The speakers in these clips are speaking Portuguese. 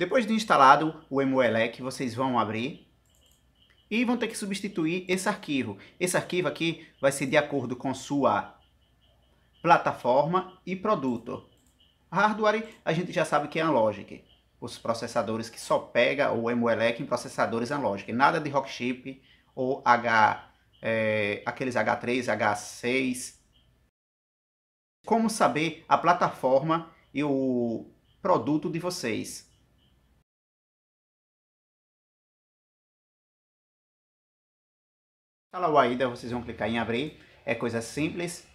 Depois de instalado o emuelec, vocês vão abrir e vão ter que substituir esse arquivo. Esse arquivo aqui vai ser de acordo com sua plataforma e produto. Hardware a gente já sabe que é Unlogic, os processadores que só pega o emuelec em processadores Unlogic, nada de Rockchip ou H, é, aqueles H3, H6. Como saber a plataforma e o produto de vocês? Tá o AIDA, vocês vão clicar em abrir, é coisa simples.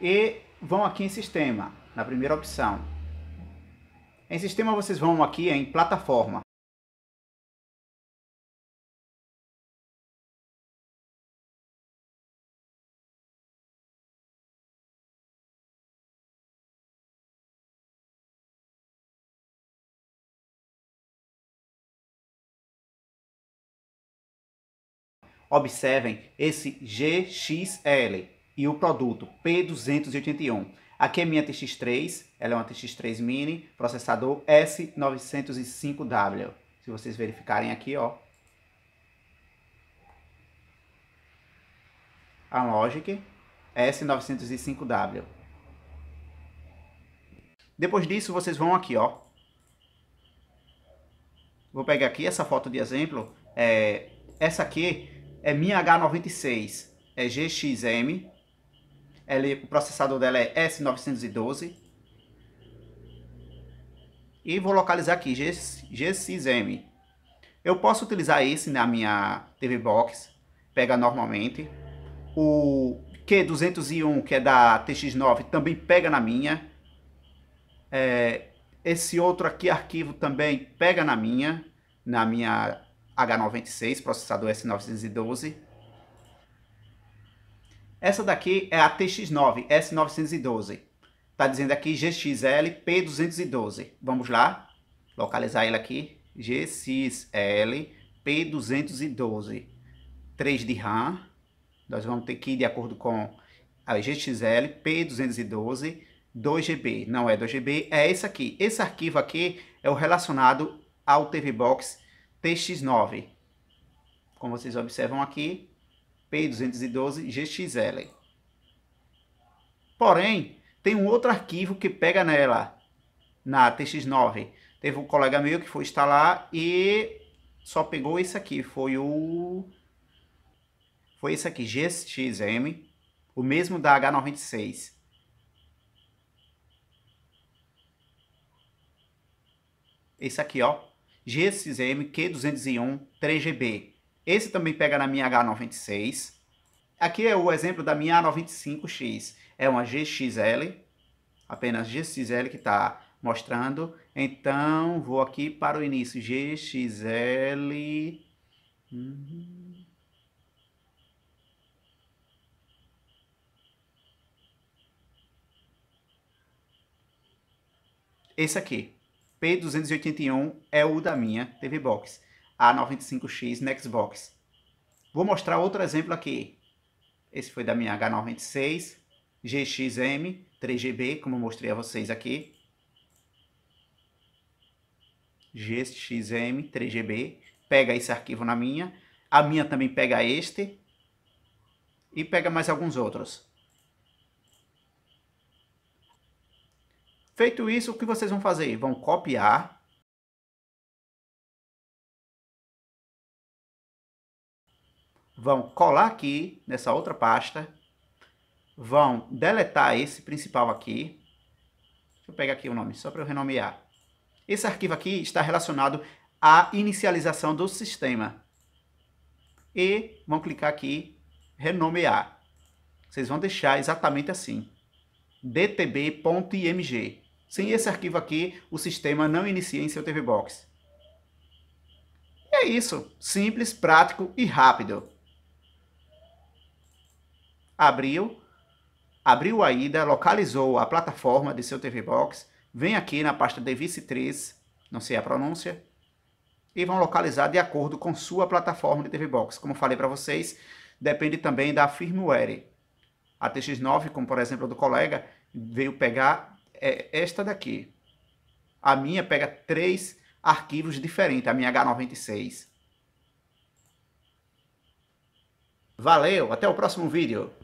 E vão aqui em sistema, na primeira opção. Em sistema vocês vão aqui em plataforma. Observem esse GXL e o produto P281. Aqui é minha TX3, ela é uma TX3 Mini, processador S905W. Se vocês verificarem aqui, ó. A Logic S905W. Depois disso, vocês vão aqui, ó. Vou pegar aqui essa foto de exemplo. É, essa aqui é minha H96, é GXM, ele, é o processador dela é S912. E vou localizar aqui, GXM. Eu posso utilizar esse na minha TV Box, pega normalmente. O Q201, que é da TX9, também pega na minha. É, esse outro aqui, arquivo, também pega na minha, na minha H96, processador S912. Essa daqui é a TX9 S912. Está dizendo aqui GXL P212. Vamos lá, localizar ele aqui. GXL P212. 3 de RAM. Nós vamos ter que ir de acordo com a GXL P212 2GB. Não é 2GB, é esse aqui. Esse arquivo aqui é o relacionado ao TV Box TX9. Como vocês observam aqui, P212 GXL. Porém, tem um outro arquivo que pega nela, na TX9. Teve um colega meu que foi instalar e só pegou esse aqui, foi o... Foi esse aqui, GXM, o mesmo da H96. Esse aqui, ó, G6M Q201 3GB. Esse também pega na minha H96. Aqui é o exemplo da minha A95X. É uma GXL, apenas GXL que está mostrando. Então, vou aqui para o início. GXL... Uhum. Esse aqui. P281 é o da minha TV Box, A95X Nextbox. Vou mostrar outro exemplo aqui. Esse foi da minha H96, GXM 3GB, como mostrei a vocês aqui. GXM 3GB, pega esse arquivo na minha. A minha também pega este. E pega mais alguns outros. Feito isso, o que vocês vão fazer? Vão copiar. Vão colar aqui nessa outra pasta. Vão deletar esse principal aqui. Deixa eu pegar aqui o nome, só para eu renomear. Esse arquivo aqui está relacionado à inicialização do sistema. E vão clicar aqui, renomear. Vocês vão deixar exatamente assim, dtb.img. Sem esse arquivo aqui, o sistema não inicia em seu TV Box. E é isso. Simples, prático e rápido. Abriu. Abriu a ida, localizou a plataforma de seu TV Box. Vem aqui na pasta device 3 não sei a pronúncia, e vão localizar de acordo com sua plataforma de TV Box. Como falei para vocês, depende também da firmware. A TX9, como por exemplo a do colega, veio pegar é esta daqui. A minha pega três arquivos diferentes, a minha H96. Valeu, até o próximo vídeo.